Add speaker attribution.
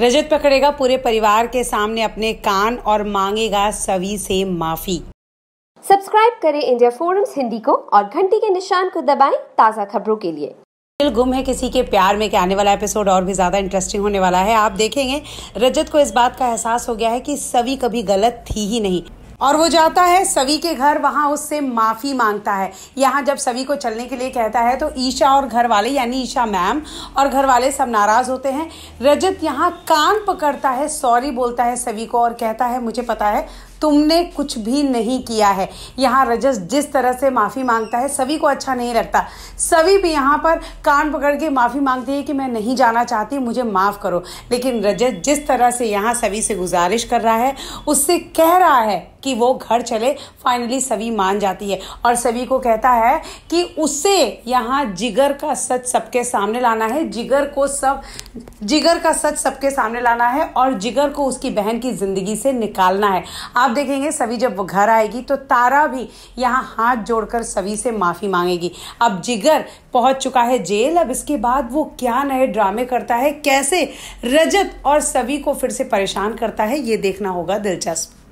Speaker 1: रजत पकड़ेगा पूरे परिवार के सामने अपने कान और मांगेगा सभी से माफी
Speaker 2: सब्सक्राइब करें इंडिया फोरम्स हिंदी को और घंटी के निशान को दबाएं ताज़ा खबरों के लिए
Speaker 1: दिल गुम है किसी के प्यार में के आने वाला एपिसोड और भी ज़्यादा इंटरेस्टिंग होने वाला है आप देखेंगे रजत को इस बात का एहसास हो गया है कि सभी कभी गलत थी ही नहीं और वो जाता है सभी के घर वहाँ उससे माफ़ी मांगता है यहाँ जब सभी को चलने के लिए कहता है तो ईशा और घर वाले यानी ईशा मैम और घर वाले सब नाराज़ होते हैं रजत यहाँ कान पकड़ता है सॉरी बोलता है सभी को और कहता है मुझे पता है तुमने कुछ भी नहीं किया है यहाँ रजस जिस तरह से माफ़ी मांगता है सभी को अच्छा नहीं लगता सभी भी यहाँ पर कान पकड़ के माफ़ी मांगती है कि मैं नहीं जाना चाहती मुझे माफ़ करो लेकिन रजत जिस तरह से यहाँ सभी से गुजारिश कर रहा है उससे कह रहा है कि वो घर चले फाइनली सभी मान जाती है और सभी को कहता है कि उसे यहाँ जिगर का सच सबके सामने लाना है जिगर को सब जिगर का सच सबके सामने लाना है और जिगर को उसकी बहन की ज़िंदगी से निकालना है आप आप देखेंगे सभी जब वो घर आएगी तो तारा भी यहाँ हाथ जोड़कर सभी से माफ़ी मांगेगी अब जिगर पहुंच चुका है जेल अब इसके बाद वो क्या नए ड्रामे करता है कैसे रजत और सभी को फिर से परेशान करता है ये देखना होगा दिलचस्प